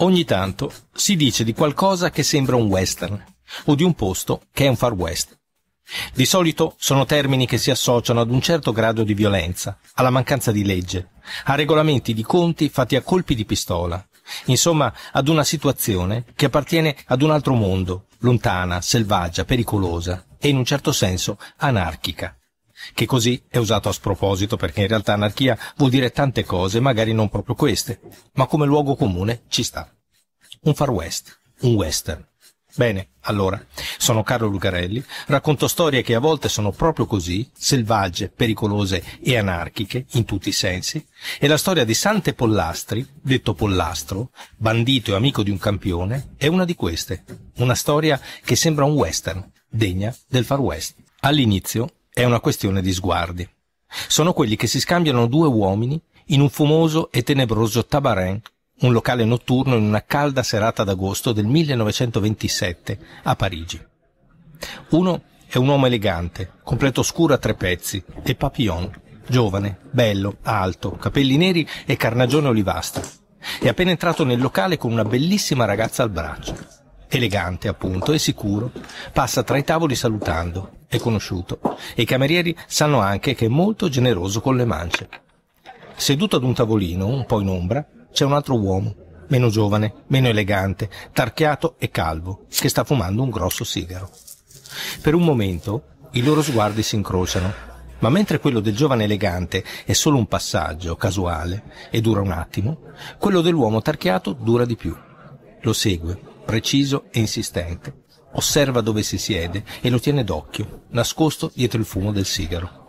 Ogni tanto si dice di qualcosa che sembra un western o di un posto che è un far west. Di solito sono termini che si associano ad un certo grado di violenza, alla mancanza di legge, a regolamenti di conti fatti a colpi di pistola, insomma ad una situazione che appartiene ad un altro mondo, lontana, selvaggia, pericolosa e in un certo senso anarchica che così è usato a sproposito perché in realtà anarchia vuol dire tante cose, magari non proprio queste, ma come luogo comune ci sta. Un far west, un western. Bene, allora, sono Carlo Lucarelli, racconto storie che a volte sono proprio così, selvagge, pericolose e anarchiche, in tutti i sensi, e la storia di Sante Pollastri, detto Pollastro, bandito e amico di un campione, è una di queste, una storia che sembra un western, degna del Far West. All'inizio è una questione di sguardi. Sono quelli che si scambiano due uomini in un fumoso e tenebroso tabarin, un locale notturno in una calda serata d'agosto del 1927 a Parigi. Uno è un uomo elegante, completo scuro a tre pezzi, e papillon, giovane, bello, alto, capelli neri e carnagione olivastra. È appena entrato nel locale con una bellissima ragazza al braccio elegante appunto e sicuro, passa tra i tavoli salutando, è conosciuto, e i camerieri sanno anche che è molto generoso con le mance. Seduto ad un tavolino, un po' in ombra, c'è un altro uomo, meno giovane, meno elegante, tarchiato e calvo, che sta fumando un grosso sigaro. Per un momento i loro sguardi si incrociano, ma mentre quello del giovane elegante è solo un passaggio casuale e dura un attimo, quello dell'uomo tarchiato dura di più. Lo segue, preciso e insistente. Osserva dove si siede e lo tiene d'occhio, nascosto dietro il fumo del sigaro.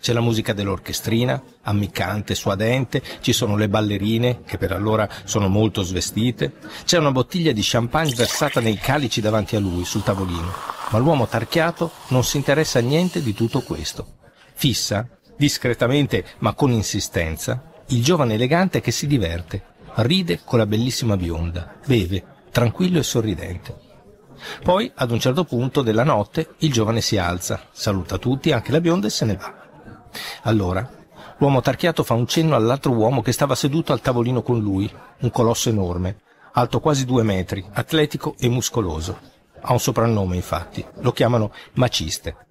C'è la musica dell'orchestrina, ammiccante, suadente, ci sono le ballerine, che per allora sono molto svestite, c'è una bottiglia di champagne versata nei calici davanti a lui, sul tavolino. Ma l'uomo tarchiato non si interessa a niente di tutto questo. Fissa, discretamente ma con insistenza, il giovane elegante che si diverte, ride con la bellissima bionda, beve, tranquillo e sorridente. Poi, ad un certo punto della notte, il giovane si alza, saluta tutti, anche la bionda, e se ne va. Allora, l'uomo tarchiato fa un cenno all'altro uomo che stava seduto al tavolino con lui, un colosso enorme, alto quasi due metri, atletico e muscoloso. Ha un soprannome, infatti, lo chiamano Maciste.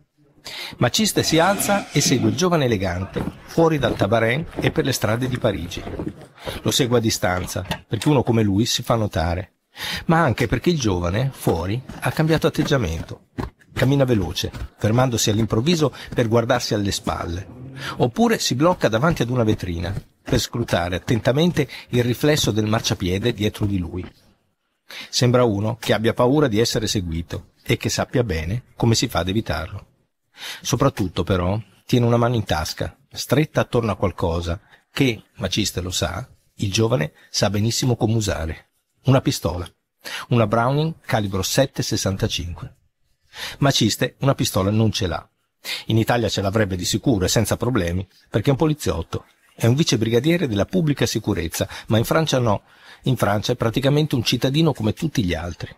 Maciste si alza e segue il giovane elegante, fuori dal Tabarin e per le strade di Parigi. Lo segue a distanza, perché uno come lui si fa notare ma anche perché il giovane, fuori, ha cambiato atteggiamento. Cammina veloce, fermandosi all'improvviso per guardarsi alle spalle, oppure si blocca davanti ad una vetrina per scrutare attentamente il riflesso del marciapiede dietro di lui. Sembra uno che abbia paura di essere seguito e che sappia bene come si fa ad evitarlo. Soprattutto però tiene una mano in tasca, stretta attorno a qualcosa che, Maciste lo sa, il giovane sa benissimo come usare una pistola, una Browning calibro 7,65. Maciste una pistola non ce l'ha. In Italia ce l'avrebbe di sicuro e senza problemi, perché è un poliziotto, è un vicebrigadiere della pubblica sicurezza, ma in Francia no. In Francia è praticamente un cittadino come tutti gli altri.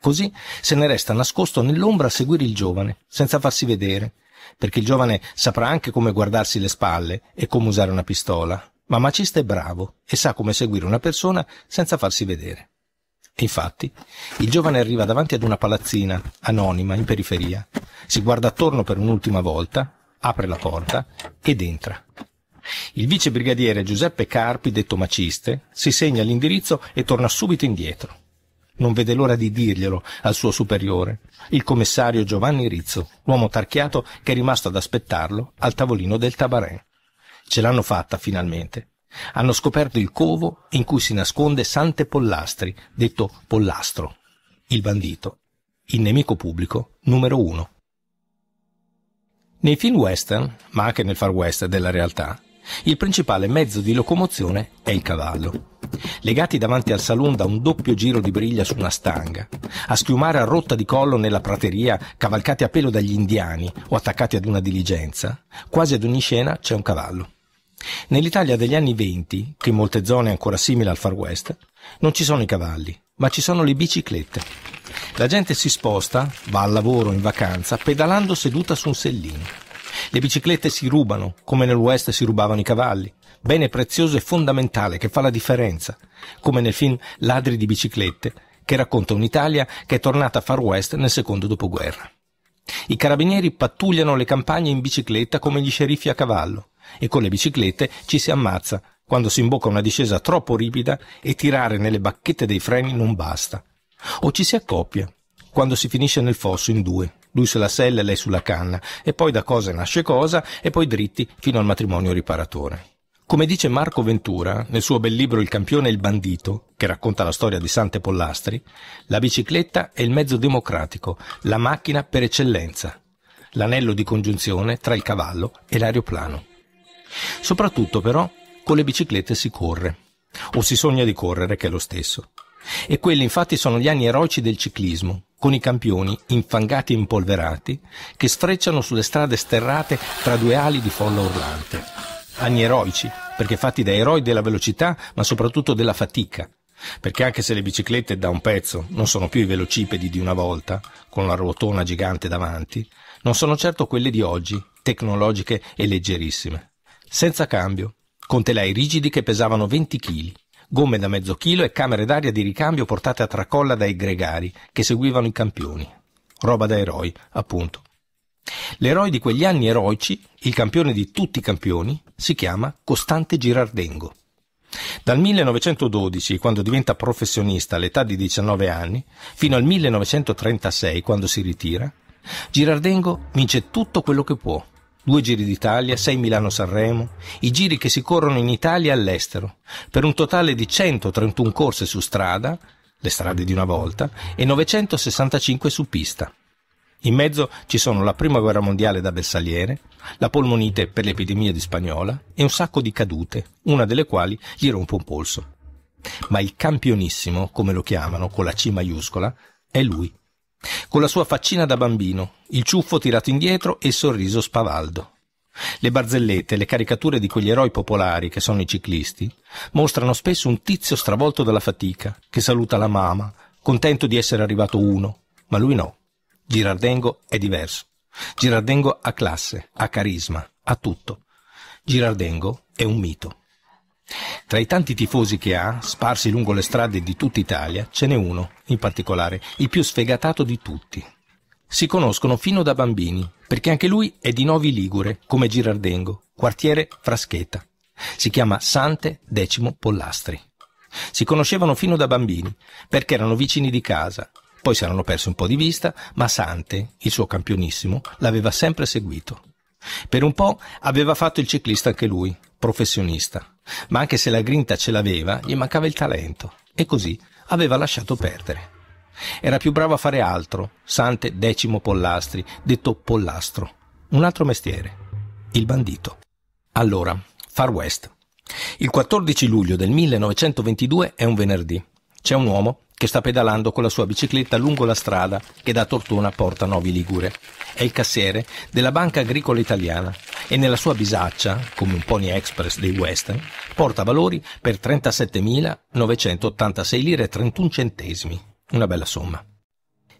Così se ne resta nascosto nell'ombra a seguire il giovane, senza farsi vedere, perché il giovane saprà anche come guardarsi le spalle e come usare una pistola, ma Maciste è bravo e sa come seguire una persona senza farsi vedere. E infatti, il giovane arriva davanti ad una palazzina, anonima, in periferia, si guarda attorno per un'ultima volta, apre la porta ed entra. Il vice brigadiere Giuseppe Carpi, detto Maciste, si segna l'indirizzo e torna subito indietro. Non vede l'ora di dirglielo al suo superiore, il commissario Giovanni Rizzo, l'uomo tarchiato che è rimasto ad aspettarlo al tavolino del Tabarè. Ce l'hanno fatta finalmente. Hanno scoperto il covo in cui si nasconde Sante Pollastri, detto Pollastro, il bandito, il nemico pubblico numero uno. Nei film western, ma anche nel far west della realtà, il principale mezzo di locomozione è il cavallo. Legati davanti al saloon da un doppio giro di briglia su una stanga, a schiumare a rotta di collo nella prateria, cavalcati a pelo dagli indiani o attaccati ad una diligenza, quasi ad ogni scena c'è un cavallo. Nell'Italia degli anni venti, che in molte zone è ancora simile al far west, non ci sono i cavalli, ma ci sono le biciclette. La gente si sposta, va al lavoro, in vacanza, pedalando seduta su un sellino. Le biciclette si rubano, come nel West si rubavano i cavalli. Bene prezioso e fondamentale che fa la differenza, come nel film Ladri di biciclette, che racconta un'Italia che è tornata a far West nel secondo dopoguerra. I carabinieri pattugliano le campagne in bicicletta come gli sceriffi a cavallo e con le biciclette ci si ammazza quando si imbocca una discesa troppo ripida e tirare nelle bacchette dei freni non basta. O ci si accoppia quando si finisce nel fosso in due, lui sulla sella e lei sulla canna, e poi da cosa nasce cosa, e poi dritti fino al matrimonio riparatore. Come dice Marco Ventura nel suo bel libro Il campione e il bandito, che racconta la storia di Sante Pollastri, la bicicletta è il mezzo democratico, la macchina per eccellenza, l'anello di congiunzione tra il cavallo e l'aeroplano. Soprattutto però con le biciclette si corre, o si sogna di correre, che è lo stesso. E quelli infatti sono gli anni eroici del ciclismo, con i campioni infangati e impolverati che sfrecciano sulle strade sterrate tra due ali di folla urlante. Anni eroici, perché fatti da eroi della velocità, ma soprattutto della fatica. Perché anche se le biciclette da un pezzo non sono più i velocipedi di una volta, con la ruotona gigante davanti, non sono certo quelle di oggi, tecnologiche e leggerissime. Senza cambio, con telai rigidi che pesavano 20 kg, gomme da mezzo chilo e camere d'aria di ricambio portate a tracolla dai gregari che seguivano i campioni. Roba da eroi, appunto. L'eroe di quegli anni eroici, il campione di tutti i campioni, si chiama Costante Girardengo. Dal 1912, quando diventa professionista all'età di 19 anni, fino al 1936, quando si ritira, Girardengo vince tutto quello che può, due Giri d'Italia, sei Milano-Sanremo, i giri che si corrono in Italia e all'estero, per un totale di 131 corse su strada, le strade di una volta, e 965 su pista. In mezzo ci sono la prima guerra mondiale da bersagliere, la polmonite per l'epidemia di spagnola e un sacco di cadute, una delle quali gli rompe un polso. Ma il campionissimo, come lo chiamano, con la C maiuscola, è lui, con la sua faccina da bambino, il ciuffo tirato indietro e il sorriso spavaldo. Le barzellette, le caricature di quegli eroi popolari che sono i ciclisti, mostrano spesso un tizio stravolto dalla fatica, che saluta la mamma, contento di essere arrivato uno, ma lui no. Girardengo è diverso. Girardengo ha classe, ha carisma, ha tutto. Girardengo è un mito. Tra i tanti tifosi che ha, sparsi lungo le strade di tutta Italia, ce n'è uno, in particolare, il più sfegatato di tutti. Si conoscono fino da bambini, perché anche lui è di Novi Ligure, come Girardengo, quartiere Frascheta. Si chiama Sante Decimo Pollastri. Si conoscevano fino da bambini, perché erano vicini di casa. Poi si erano persi un po' di vista, ma Sante, il suo campionissimo, l'aveva sempre seguito. Per un po' aveva fatto il ciclista anche lui, professionista. Ma anche se la grinta ce l'aveva, gli mancava il talento e così aveva lasciato perdere. Era più bravo a fare altro, Sante Decimo Pollastri, detto Pollastro, un altro mestiere, il bandito. Allora, Far West. Il 14 luglio del 1922 è un venerdì. C'è un uomo che sta pedalando con la sua bicicletta lungo la strada che da Tortona porta a Novi Ligure. È il cassiere della Banca Agricola Italiana e nella sua bisaccia, come un Pony Express dei Western, porta valori per 37.986 lire e 31 centesimi. Una bella somma.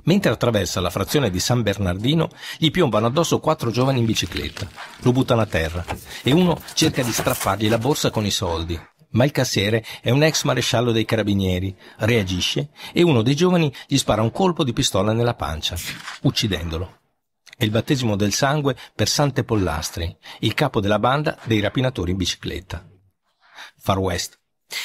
Mentre attraversa la frazione di San Bernardino, gli piombano addosso quattro giovani in bicicletta. Lo buttano a terra e uno cerca di strappargli la borsa con i soldi, ma il cassiere è un ex maresciallo dei carabinieri, reagisce e uno dei giovani gli spara un colpo di pistola nella pancia, uccidendolo. È il battesimo del sangue per Sante Pollastri, il capo della banda dei rapinatori in bicicletta. Far West.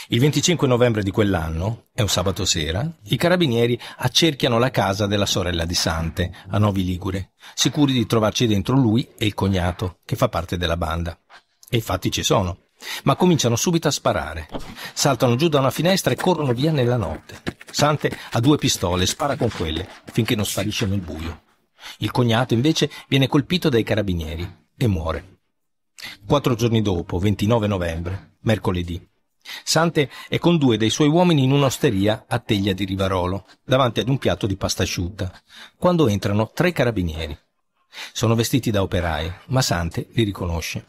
Il 25 novembre di quell'anno, è un sabato sera, i carabinieri accerchiano la casa della sorella di Sante, a Novi Ligure, sicuri di trovarci dentro lui e il cognato, che fa parte della banda. E infatti ci sono ma cominciano subito a sparare. Saltano giù da una finestra e corrono via nella notte. Sante ha due pistole, e spara con quelle, finché non sparisce nel buio. Il cognato invece viene colpito dai carabinieri e muore. Quattro giorni dopo, 29 novembre, mercoledì, Sante è con due dei suoi uomini in un'osteria a Teglia di Rivarolo, davanti ad un piatto di pasta asciutta, quando entrano tre carabinieri. Sono vestiti da operai, ma Sante li riconosce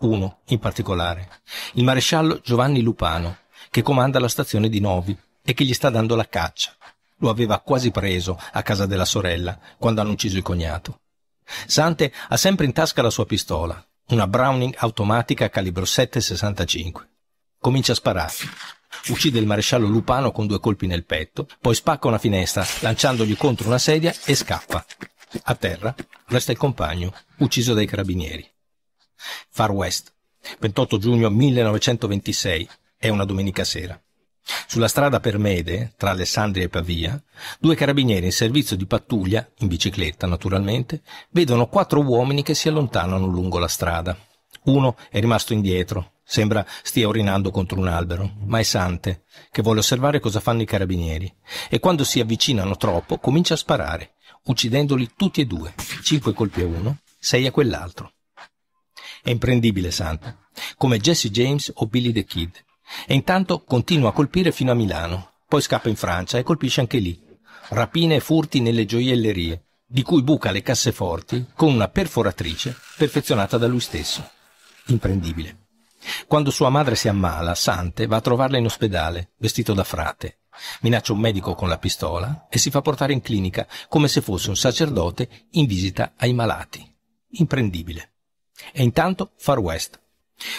uno in particolare, il maresciallo Giovanni Lupano, che comanda la stazione di Novi e che gli sta dando la caccia. Lo aveva quasi preso a casa della sorella quando hanno ucciso il cognato. Sante ha sempre in tasca la sua pistola, una Browning automatica calibro 7,65. Comincia a sparare. Uccide il maresciallo Lupano con due colpi nel petto, poi spacca una finestra lanciandogli contro una sedia e scappa. A terra resta il compagno, ucciso dai carabinieri. Far West, 28 giugno 1926, è una domenica sera. Sulla strada per Mede, tra Alessandria e Pavia, due carabinieri in servizio di pattuglia, in bicicletta naturalmente, vedono quattro uomini che si allontanano lungo la strada. Uno è rimasto indietro, sembra stia urinando contro un albero, ma è Sante, che vuole osservare cosa fanno i carabinieri, e quando si avvicinano troppo comincia a sparare, uccidendoli tutti e due, cinque colpi a uno, sei a quell'altro. È imprendibile Santa, come Jesse James o Billy the Kid. E intanto continua a colpire fino a Milano, poi scappa in Francia e colpisce anche lì. Rapine e furti nelle gioiellerie, di cui buca le casseforti con una perforatrice perfezionata da lui stesso. Imprendibile. Quando sua madre si ammala, Sante va a trovarla in ospedale, vestito da frate. Minaccia un medico con la pistola e si fa portare in clinica come se fosse un sacerdote in visita ai malati. Imprendibile. E intanto Far West.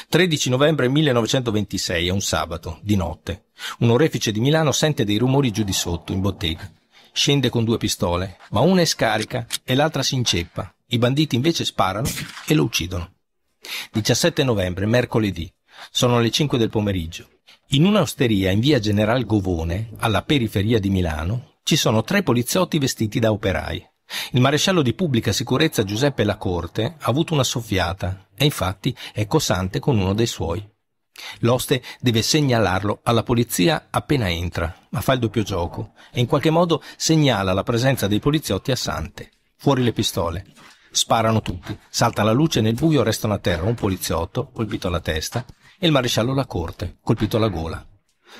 13 novembre 1926, è un sabato, di notte. Un orefice di Milano sente dei rumori giù di sotto, in bottega. Scende con due pistole, ma una è scarica e l'altra si inceppa. I banditi invece sparano e lo uccidono. 17 novembre, mercoledì. Sono le 5 del pomeriggio. In un'osteria in via General Govone, alla periferia di Milano, ci sono tre poliziotti vestiti da operai. Il maresciallo di pubblica sicurezza Giuseppe Lacorte ha avuto una soffiata e infatti è costante con uno dei suoi. L'oste deve segnalarlo alla polizia appena entra, ma fa il doppio gioco e in qualche modo segnala la presenza dei poliziotti a Sante. Fuori le pistole. Sparano tutti, salta la luce e nel buio restano a terra un poliziotto, colpito alla testa, e il maresciallo Lacorte, colpito alla gola.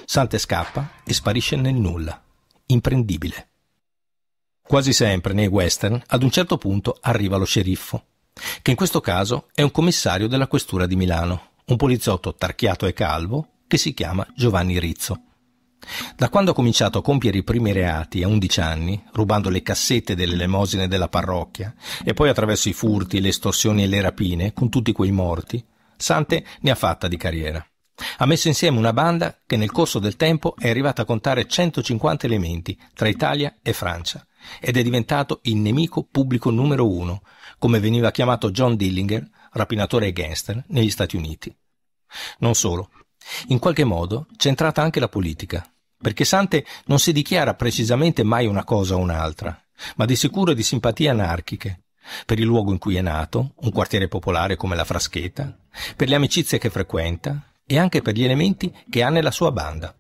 Sante scappa e sparisce nel nulla. Imprendibile. Quasi sempre nei western, ad un certo punto arriva lo sceriffo, che in questo caso è un commissario della questura di Milano, un poliziotto tarchiato e calvo che si chiama Giovanni Rizzo. Da quando ha cominciato a compiere i primi reati a 11 anni, rubando le cassette delle elemosine della parrocchia e poi attraverso i furti, le estorsioni e le rapine, con tutti quei morti, Sante ne ha fatta di carriera. Ha messo insieme una banda che nel corso del tempo è arrivata a contare 150 elementi tra Italia e Francia ed è diventato il nemico pubblico numero uno, come veniva chiamato John Dillinger, rapinatore e gangster, negli Stati Uniti. Non solo. In qualche modo c'è entrata anche la politica, perché Sante non si dichiara precisamente mai una cosa o un'altra, ma di sicuro è di simpatie anarchiche, per il luogo in cui è nato, un quartiere popolare come la Fraschetta, per le amicizie che frequenta, e anche per gli elementi che ha nella sua banda.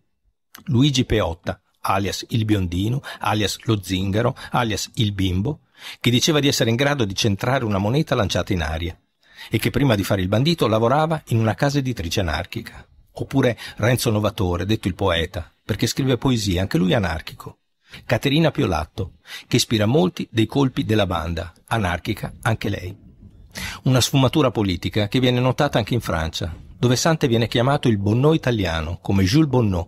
Luigi Peotta, alias il biondino, alias lo zingaro, alias il bimbo, che diceva di essere in grado di centrare una moneta lanciata in aria e che prima di fare il bandito lavorava in una casa editrice anarchica. Oppure Renzo Novatore, detto il poeta, perché scrive poesie, anche lui anarchico. Caterina Piolatto, che ispira molti dei colpi della banda, anarchica anche lei. Una sfumatura politica che viene notata anche in Francia, dove Sante viene chiamato il Bonneau italiano, come Jules Bonneau,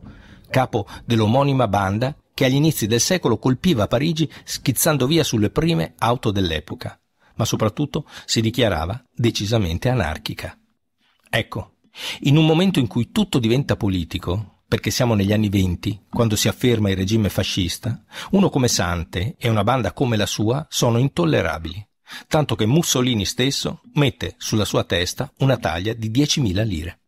capo dell'omonima banda che agli inizi del secolo colpiva Parigi schizzando via sulle prime auto dell'epoca, ma soprattutto si dichiarava decisamente anarchica. Ecco, in un momento in cui tutto diventa politico, perché siamo negli anni venti, quando si afferma il regime fascista, uno come Sante e una banda come la sua sono intollerabili tanto che Mussolini stesso mette sulla sua testa una taglia di 10.000 lire.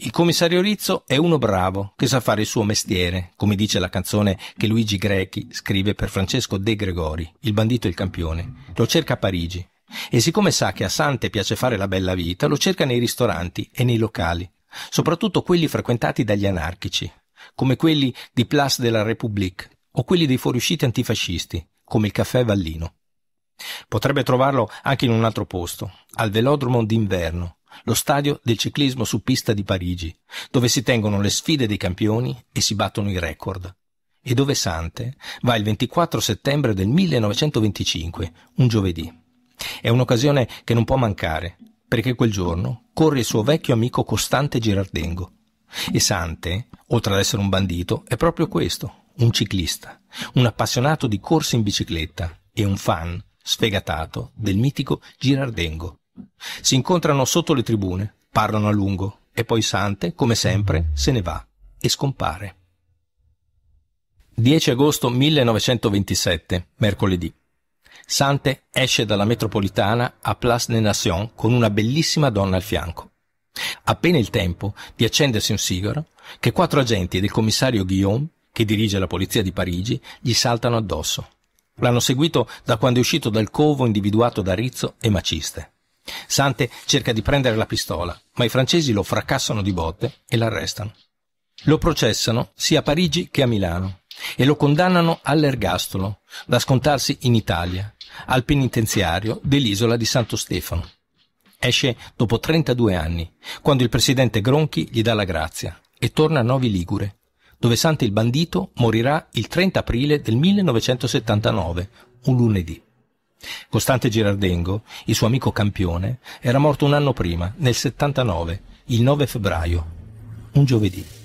Il commissario Rizzo è uno bravo che sa fare il suo mestiere, come dice la canzone che Luigi Grechi scrive per Francesco De Gregori, Il bandito e il campione. Lo cerca a Parigi e siccome sa che a Sante piace fare la bella vita, lo cerca nei ristoranti e nei locali, soprattutto quelli frequentati dagli anarchici, come quelli di Place de la République o quelli dei fuoriusciti antifascisti, come il caffè Vallino. Potrebbe trovarlo anche in un altro posto, al velodromo d'inverno, lo stadio del ciclismo su pista di Parigi, dove si tengono le sfide dei campioni e si battono i record, e dove Sante va il 24 settembre del 1925, un giovedì. È un'occasione che non può mancare, perché quel giorno corre il suo vecchio amico Costante Girardengo. E Sante, oltre ad essere un bandito, è proprio questo, un ciclista, un appassionato di corse in bicicletta e un fan sfegatato del mitico Girardengo. Si incontrano sotto le tribune, parlano a lungo e poi Sante, come sempre, se ne va e scompare. 10 agosto 1927, mercoledì. Sante esce dalla metropolitana a Place des Nations con una bellissima donna al fianco. Appena il tempo di accendersi un sigaro, che quattro agenti del commissario Guillaume, che dirige la polizia di Parigi, gli saltano addosso. L'hanno seguito da quando è uscito dal covo individuato da Rizzo e Maciste. Sante cerca di prendere la pistola, ma i francesi lo fracassano di botte e l'arrestano. Lo processano sia a Parigi che a Milano e lo condannano all'ergastolo, da scontarsi in Italia, al penitenziario dell'isola di Santo Stefano. Esce dopo 32 anni, quando il presidente Gronchi gli dà la grazia e torna a Novi Ligure, dove Santi il bandito morirà il 30 aprile del 1979, un lunedì. Costante Girardengo, il suo amico campione, era morto un anno prima, nel 79, il 9 febbraio, un giovedì.